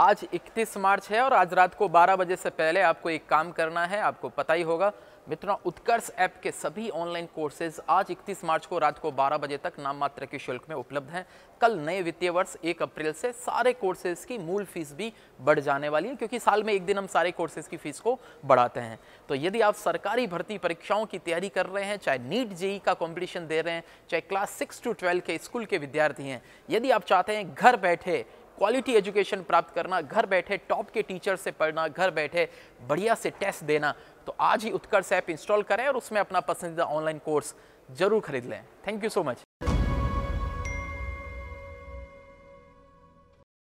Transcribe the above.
आज 31 मार्च है और आज रात को 12 बजे से पहले आपको एक काम करना है आपको पता ही होगा मित्रों उत्कर्ष ऐप के सभी ऑनलाइन कोर्सेज आज 31 मार्च को रात को 12 बजे तक नाम मात्र के शुल्क में उपलब्ध हैं कल नए वित्तीय वर्ष 1 अप्रैल से सारे कोर्सेज की मूल फीस भी बढ़ जाने वाली है क्योंकि साल में एक दिन हम सारे कोर्सेज की फीस को बढ़ाते हैं तो यदि आप सरकारी भर्ती परीक्षाओं की तैयारी कर रहे हैं चाहे नीट जेई का कॉम्पिटिशन दे रहे हैं चाहे क्लास सिक्स टू ट्वेल्व के स्कूल के विद्यार्थी हैं यदि आप चाहते हैं घर बैठे क्वालिटी एजुकेशन प्राप्त करना घर बैठे टॉप के टीचर से पढ़ना घर बैठे बढ़िया से टेस्ट देना तो आज ही उत्कर्ष ऐप इंस्टॉल करें और उसमें अपना पसंदीदा ऑनलाइन कोर्स जरूर खरीद लें थैंक यू सो मच